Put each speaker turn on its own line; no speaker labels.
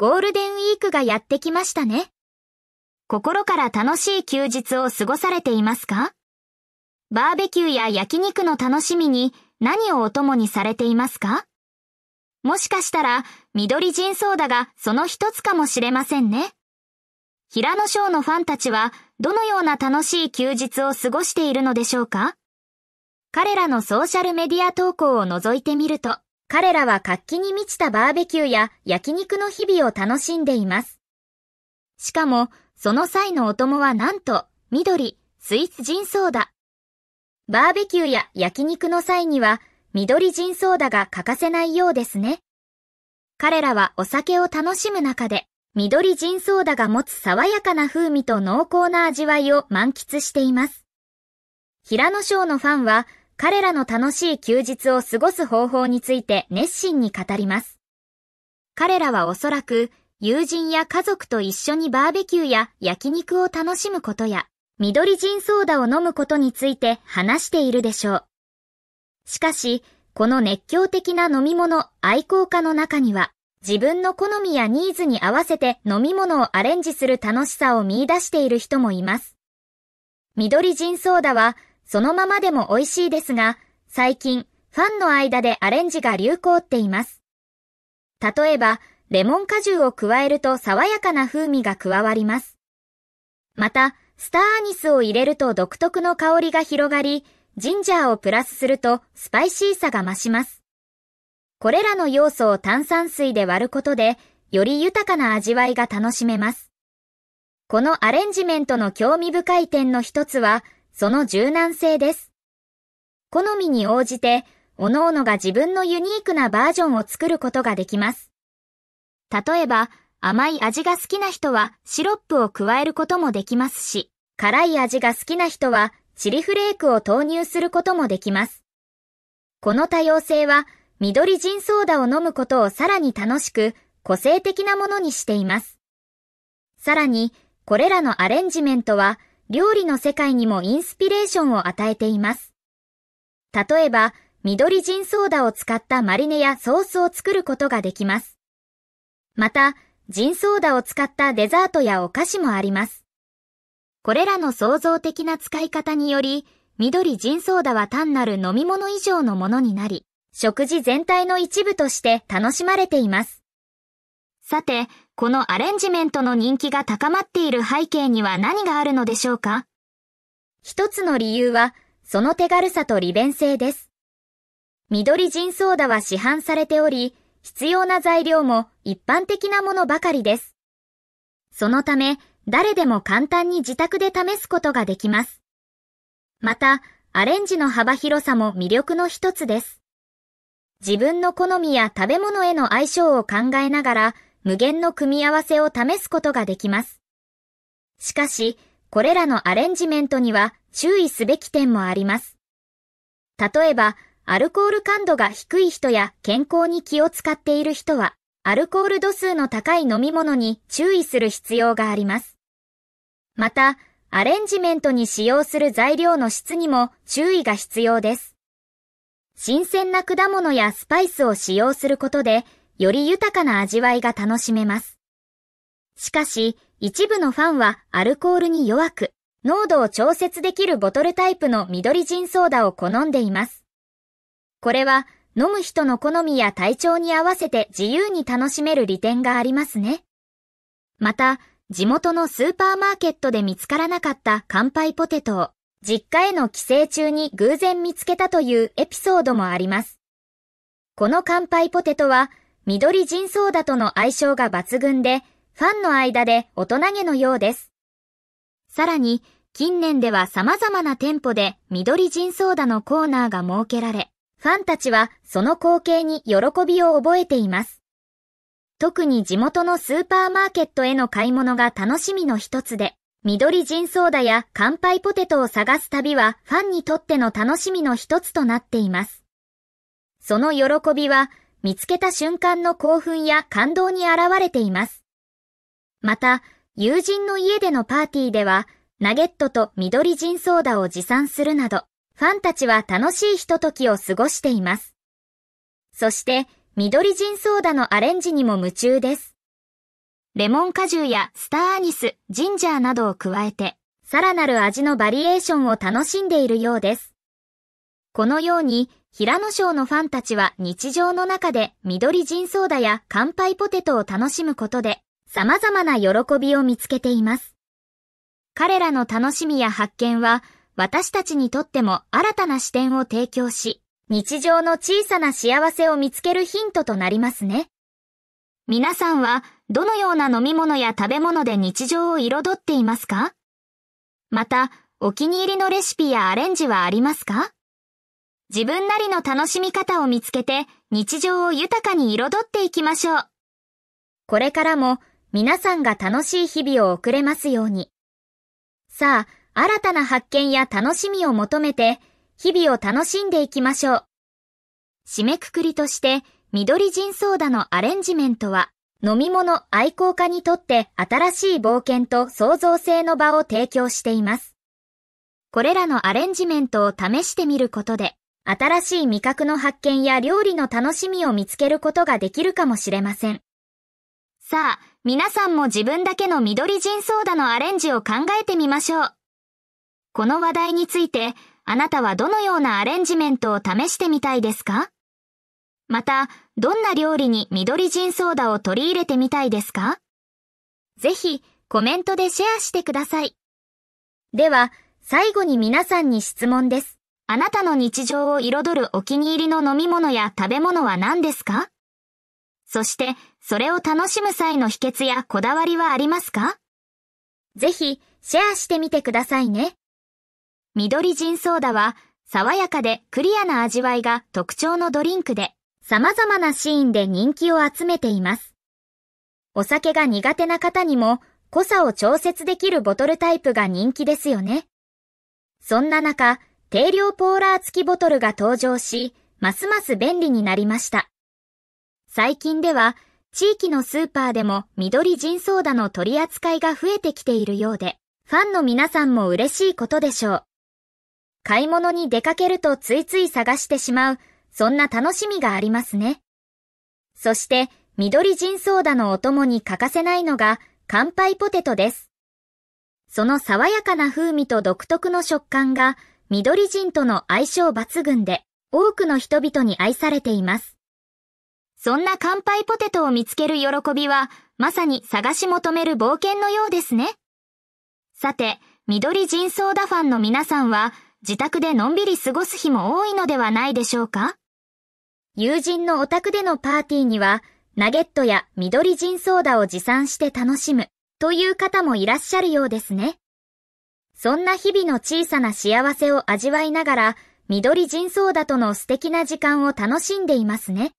ゴールデンウィークがやってきましたね。心から楽しい休日を過ごされていますかバーベキューや焼肉の楽しみに何をお供にされていますかもしかしたら、緑人ソーダがその一つかもしれませんね。平野翔のファンたちは、どのような楽しい休日を過ごしているのでしょうか彼らのソーシャルメディア投稿を覗いてみると、彼らは活気に満ちたバーベキューや焼肉の日々を楽しんでいます。しかも、その際のお供はなんと、緑、スイスジンソーダ。バーベキューや焼肉の際には、緑ジンソーダが欠かせないようですね。彼らはお酒を楽しむ中で、緑ジンソーダが持つ爽やかな風味と濃厚な味わいを満喫しています。平野省のファンは、彼らの楽しい休日を過ごす方法について熱心に語ります。彼らはおそらく友人や家族と一緒にバーベキューや焼肉を楽しむことや緑ジンソーダを飲むことについて話しているでしょう。しかし、この熱狂的な飲み物愛好家の中には自分の好みやニーズに合わせて飲み物をアレンジする楽しさを見出している人もいます。緑ジンソーダはそのままでも美味しいですが、最近、ファンの間でアレンジが流行っています。例えば、レモン果汁を加えると爽やかな風味が加わります。また、スターアニスを入れると独特の香りが広がり、ジンジャーをプラスするとスパイシーさが増します。これらの要素を炭酸水で割ることで、より豊かな味わいが楽しめます。このアレンジメントの興味深い点の一つは、その柔軟性です。好みに応じて、各々が自分のユニークなバージョンを作ることができます。例えば、甘い味が好きな人はシロップを加えることもできますし、辛い味が好きな人はチリフレークを投入することもできます。この多様性は、緑ジンソーダを飲むことをさらに楽しく、個性的なものにしています。さらに、これらのアレンジメントは、料理の世界にもインスピレーションを与えています。例えば、緑ジンソーダを使ったマリネやソースを作ることができます。また、ジンソーダを使ったデザートやお菓子もあります。これらの創造的な使い方により、緑ジンソーダは単なる飲み物以上のものになり、食事全体の一部として楽しまれています。さて、このアレンジメントの人気が高まっている背景には何があるのでしょうか一つの理由は、その手軽さと利便性です。緑ジンソーダは市販されており、必要な材料も一般的なものばかりです。そのため、誰でも簡単に自宅で試すことができます。また、アレンジの幅広さも魅力の一つです。自分の好みや食べ物への相性を考えながら、無限の組み合わせを試すことができます。しかし、これらのアレンジメントには注意すべき点もあります。例えば、アルコール感度が低い人や健康に気を使っている人は、アルコール度数の高い飲み物に注意する必要があります。また、アレンジメントに使用する材料の質にも注意が必要です。新鮮な果物やスパイスを使用することで、より豊かな味わいが楽しめます。しかし、一部のファンはアルコールに弱く、濃度を調節できるボトルタイプの緑ジンソーダを好んでいます。これは、飲む人の好みや体調に合わせて自由に楽しめる利点がありますね。また、地元のスーパーマーケットで見つからなかった乾杯ポテトを、実家への帰省中に偶然見つけたというエピソードもあります。この乾杯ポテトは、緑人ソーダとの相性が抜群で、ファンの間で大人げのようです。さらに、近年では様々な店舗で緑人ソーダのコーナーが設けられ、ファンたちはその光景に喜びを覚えています。特に地元のスーパーマーケットへの買い物が楽しみの一つで、緑人ソーダや乾杯ポテトを探す旅はファンにとっての楽しみの一つとなっています。その喜びは見つけた瞬間の興奮や感動に現れています。また、友人の家でのパーティーでは、ナゲットと緑ジンソーダを持参するなど、ファンたちは楽しいひとときを過ごしています。そして、緑ジンソーダのアレンジにも夢中です。レモン果汁やスターアニス、ジンジャーなどを加えて、さらなる味のバリエーションを楽しんでいるようです。このように、平野省のファンたちは日常の中で緑人ソーダや乾杯ポテトを楽しむことで、様々な喜びを見つけています。彼らの楽しみや発見は、私たちにとっても新たな視点を提供し、日常の小さな幸せを見つけるヒントとなりますね。皆さんは、どのような飲み物や食べ物で日常を彩っていますかまた、お気に入りのレシピやアレンジはありますか自分なりの楽しみ方を見つけて日常を豊かに彩っていきましょう。これからも皆さんが楽しい日々を送れますように。さあ、新たな発見や楽しみを求めて日々を楽しんでいきましょう。締めくくりとして緑人ソーダのアレンジメントは飲み物愛好家にとって新しい冒険と創造性の場を提供しています。これらのアレンジメントを試してみることで新しい味覚の発見や料理の楽しみを見つけることができるかもしれません。さあ、皆さんも自分だけの緑人ソーダのアレンジを考えてみましょう。この話題について、あなたはどのようなアレンジメントを試してみたいですかまた、どんな料理に緑人ソーダを取り入れてみたいですかぜひ、コメントでシェアしてください。では、最後に皆さんに質問です。あなたの日常を彩るお気に入りの飲み物や食べ物は何ですかそして、それを楽しむ際の秘訣やこだわりはありますかぜひ、シェアしてみてくださいね。緑ジンソーダは、爽やかでクリアな味わいが特徴のドリンクで、様々なシーンで人気を集めています。お酒が苦手な方にも、濃さを調節できるボトルタイプが人気ですよね。そんな中、定量ポーラー付きボトルが登場し、ますます便利になりました。最近では、地域のスーパーでも緑人ソーダの取り扱いが増えてきているようで、ファンの皆さんも嬉しいことでしょう。買い物に出かけるとついつい探してしまう、そんな楽しみがありますね。そして、緑人ソーダのお供に欠かせないのが、乾杯ポテトです。その爽やかな風味と独特の食感が、緑人との相性抜群で、多くの人々に愛されています。そんな乾杯ポテトを見つける喜びは、まさに探し求める冒険のようですね。さて、緑人ソーダファンの皆さんは、自宅でのんびり過ごす日も多いのではないでしょうか友人のお宅でのパーティーには、ナゲットや緑人ソーダを持参して楽しむという方もいらっしゃるようですね。そんな日々の小さな幸せを味わいながら、緑人相だとの素敵な時間を楽しんでいますね。